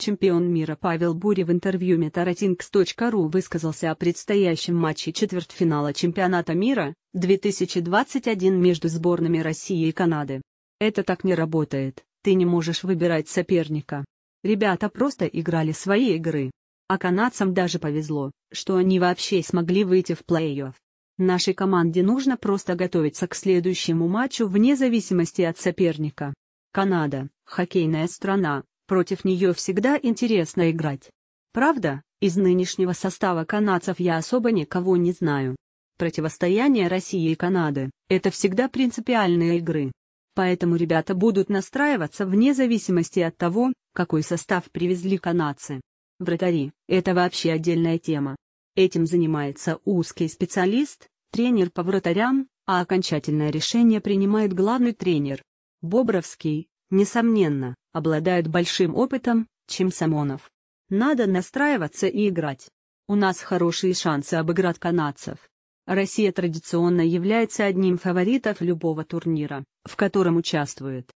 Чемпион мира Павел Бури в интервью Metaratings.ru высказался о предстоящем матче четвертьфинала чемпионата мира 2021 между сборными России и Канады. Это так не работает, ты не можешь выбирать соперника. Ребята просто играли свои игры. А канадцам даже повезло, что они вообще смогли выйти в плей-офф. Нашей команде нужно просто готовиться к следующему матчу вне зависимости от соперника. Канада, хоккейная страна, Против нее всегда интересно играть. Правда, из нынешнего состава канадцев я особо никого не знаю. Противостояние России и Канады – это всегда принципиальные игры. Поэтому ребята будут настраиваться вне зависимости от того, какой состав привезли канадцы. Вратари – это вообще отдельная тема. Этим занимается узкий специалист, тренер по вратарям, а окончательное решение принимает главный тренер. Бобровский, несомненно, обладают большим опытом, чем Самонов. Надо настраиваться и играть. У нас хорошие шансы обыграть канадцев. Россия традиционно является одним фаворитов любого турнира, в котором участвует.